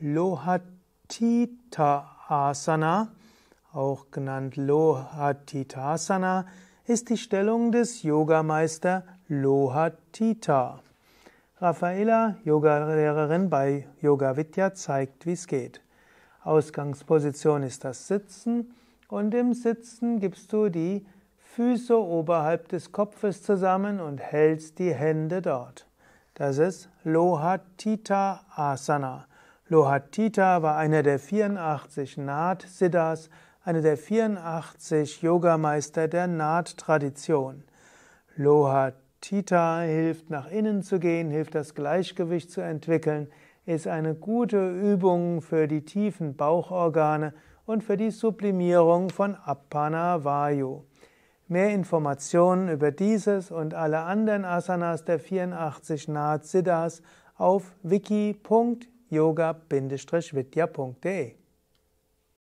Lohatita Asana, auch genannt Lohatita Asana, ist die Stellung des Yogameister Lohatita. Raffaela, Yogalehrerin bei Yoga Vidya, zeigt, wie es geht. Ausgangsposition ist das Sitzen und im Sitzen gibst du die Füße oberhalb des Kopfes zusammen und hältst die Hände dort. Das ist Lohatita Asana. Lohatita war einer der 84 naht siddhas einer der 84 Yogameister der naht tradition Lohatita hilft nach innen zu gehen, hilft das Gleichgewicht zu entwickeln, ist eine gute Übung für die tiefen Bauchorgane und für die Sublimierung von Appana Vayu. Mehr Informationen über dieses und alle anderen Asanas der 84 naht siddhas auf wiki.de yoga-vidya.de